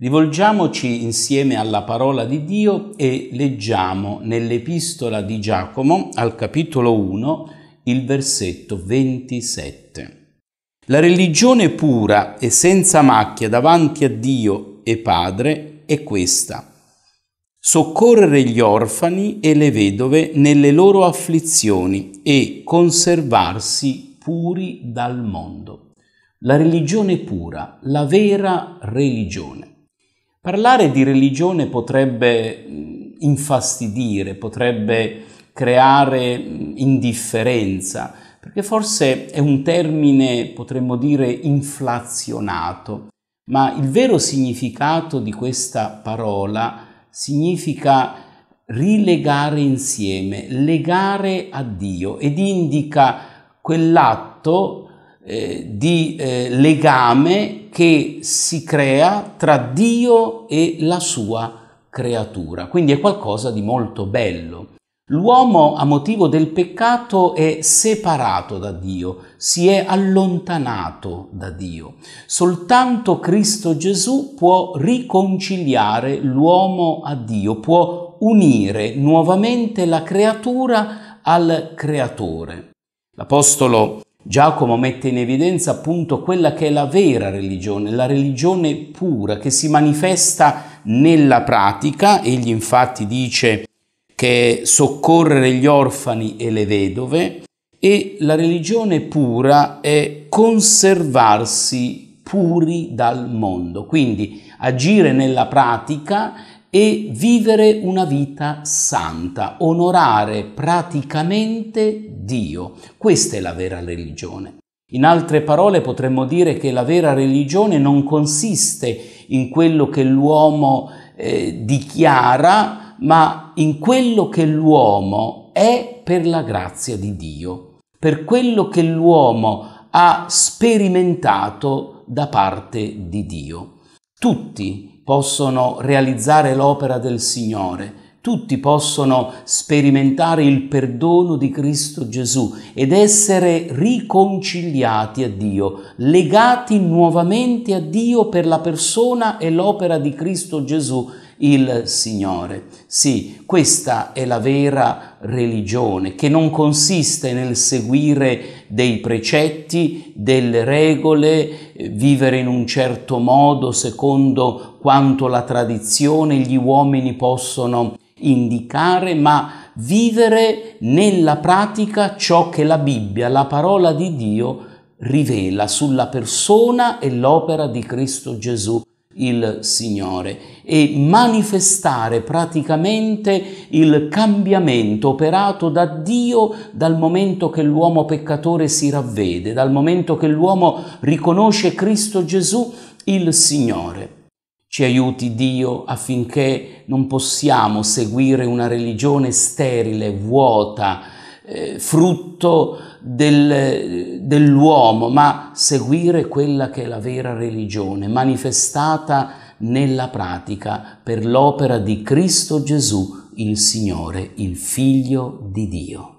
Rivolgiamoci insieme alla parola di Dio e leggiamo nell'epistola di Giacomo al capitolo 1 il versetto 27. La religione pura e senza macchia davanti a Dio e Padre è questa. Soccorrere gli orfani e le vedove nelle loro afflizioni e conservarsi puri dal mondo. La religione pura, la vera religione. Parlare di religione potrebbe mm, infastidire, potrebbe creare mm, indifferenza, perché forse è un termine, potremmo dire, inflazionato, ma il vero significato di questa parola significa rilegare insieme, legare a Dio ed indica quell'atto eh, di eh, legame che si crea tra Dio e la sua creatura. Quindi è qualcosa di molto bello. L'uomo a motivo del peccato è separato da Dio, si è allontanato da Dio. Soltanto Cristo Gesù può riconciliare l'uomo a Dio, può unire nuovamente la creatura al creatore. L'Apostolo Giacomo mette in evidenza appunto quella che è la vera religione, la religione pura che si manifesta nella pratica. Egli infatti dice che è soccorrere gli orfani e le vedove e la religione pura è conservarsi puri dal mondo, quindi agire nella pratica e vivere una vita santa, onorare praticamente Dio. Questa è la vera religione. In altre parole potremmo dire che la vera religione non consiste in quello che l'uomo eh, dichiara, ma in quello che l'uomo è per la grazia di Dio, per quello che l'uomo ha sperimentato da parte di Dio. Tutti possono realizzare l'opera del Signore, tutti possono sperimentare il perdono di Cristo Gesù ed essere riconciliati a Dio, legati nuovamente a Dio per la persona e l'opera di Cristo Gesù il Signore. Sì, questa è la vera religione che non consiste nel seguire dei precetti, delle regole, eh, vivere in un certo modo secondo quanto la tradizione gli uomini possono indicare, ma vivere nella pratica ciò che la Bibbia, la parola di Dio, rivela sulla persona e l'opera di Cristo Gesù il Signore e manifestare praticamente il cambiamento operato da Dio dal momento che l'uomo peccatore si ravvede, dal momento che l'uomo riconosce Cristo Gesù il Signore. Ci aiuti Dio affinché non possiamo seguire una religione sterile, vuota, eh, frutto del, dell'uomo, ma seguire quella che è la vera religione, manifestata nella pratica per l'opera di Cristo Gesù, il Signore, il Figlio di Dio.